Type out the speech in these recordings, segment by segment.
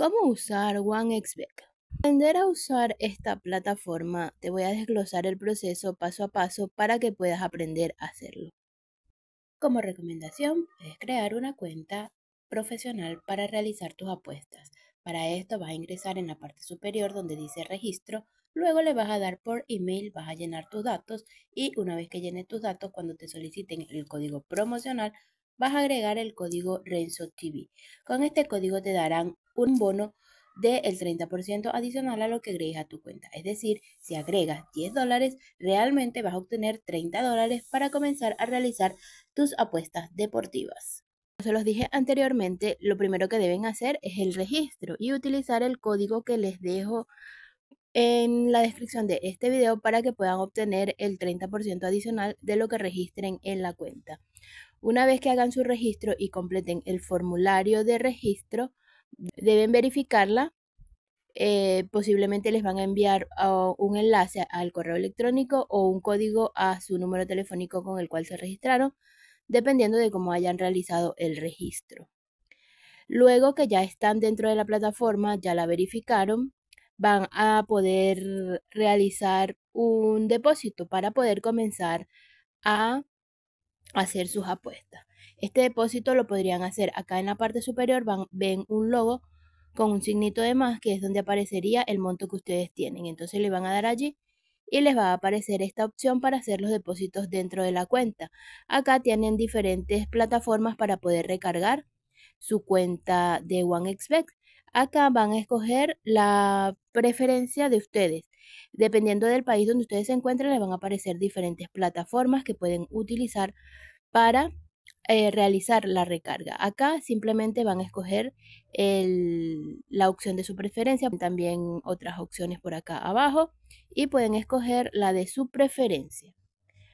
¿Cómo usar Para Aprender a usar esta plataforma, te voy a desglosar el proceso paso a paso para que puedas aprender a hacerlo. Como recomendación, puedes crear una cuenta profesional para realizar tus apuestas. Para esto vas a ingresar en la parte superior donde dice registro, luego le vas a dar por email, vas a llenar tus datos y una vez que llenes tus datos, cuando te soliciten el código promocional, vas a agregar el código RenzoTV. Con este código te darán un bono del 30% adicional a lo que agregues a tu cuenta. Es decir, si agregas 10 dólares, realmente vas a obtener 30 dólares para comenzar a realizar tus apuestas deportivas. Como se los dije anteriormente, lo primero que deben hacer es el registro y utilizar el código que les dejo en la descripción de este video para que puedan obtener el 30% adicional de lo que registren en la cuenta. Una vez que hagan su registro y completen el formulario de registro, deben verificarla. Eh, posiblemente les van a enviar oh, un enlace al correo electrónico o un código a su número telefónico con el cual se registraron, dependiendo de cómo hayan realizado el registro. Luego que ya están dentro de la plataforma, ya la verificaron, van a poder realizar un depósito para poder comenzar a hacer sus apuestas. Este depósito lo podrían hacer acá en la parte superior, van, ven un logo con un signito de más, que es donde aparecería el monto que ustedes tienen. Entonces le van a dar allí y les va a aparecer esta opción para hacer los depósitos dentro de la cuenta. Acá tienen diferentes plataformas para poder recargar su cuenta de OneXBet. Acá van a escoger la preferencia de ustedes. Dependiendo del país donde ustedes se encuentren, les van a aparecer diferentes plataformas que pueden utilizar para eh, realizar la recarga. Acá simplemente van a escoger la opción de su preferencia, también otras opciones por acá abajo y pueden escoger la de su preferencia.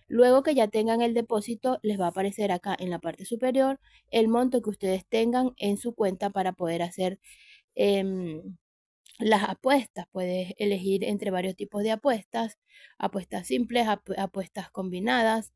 Luego que ya tengan el depósito, les va a aparecer acá en la parte superior el monto que ustedes tengan en su cuenta para poder hacer em, las apuestas. Puedes elegir entre varios tipos de apuestas, apuestas simples, apuestas combinadas,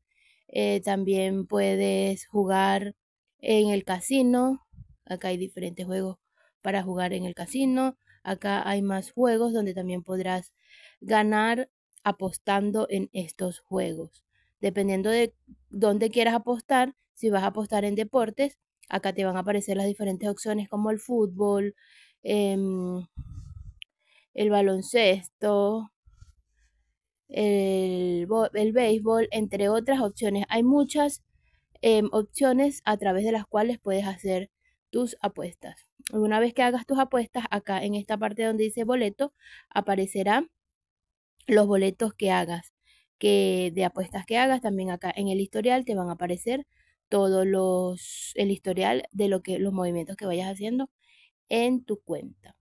eh, también puedes jugar en el casino. Acá hay diferentes juegos para jugar en el casino. Acá hay más juegos donde también podrás ganar apostando en estos juegos. Dependiendo de dónde quieras apostar, si vas a apostar en deportes, acá te van a aparecer las diferentes opciones como el fútbol, em, el baloncesto, el, béisbol, entre otras opciones. Hay muchas em, opciones a través de las cuales puedes hacer tus apuestas. Una vez que hagas tus apuestas, acá en esta parte donde dice boleto, aparecerán los boletos que hagas, que de apuestas que hagas, también acá en el historial te van a aparecer todos los el historial de lo que los movimientos que vayas haciendo en tu cuenta.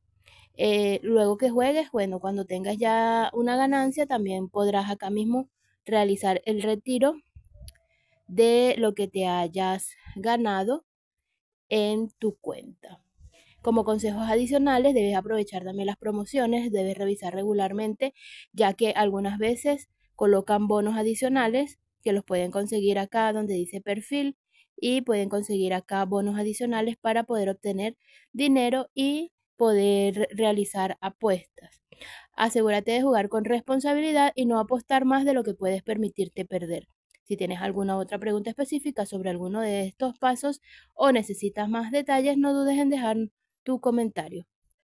Eh, luego que juegues, bueno, cuando tengas ya una ganancia, también podrás acá mismo realizar el retiro de lo que te hayas ganado en tu cuenta. Como consejos adicionales, debes aprovechar también las promociones, debes revisar regularmente, ya que algunas veces colocan bonos adicionales que los pueden conseguir acá donde dice perfil y pueden conseguir acá bonos adicionales para poder obtener dinero y poder realizar apuestas. Asegúrate de jugar con responsabilidad y no apostar más de lo que puedes permitirte perder. Si tienes alguna otra pregunta específica sobre alguno de estos pasos o necesitas más detalles, no dudes en dejar tu comentario.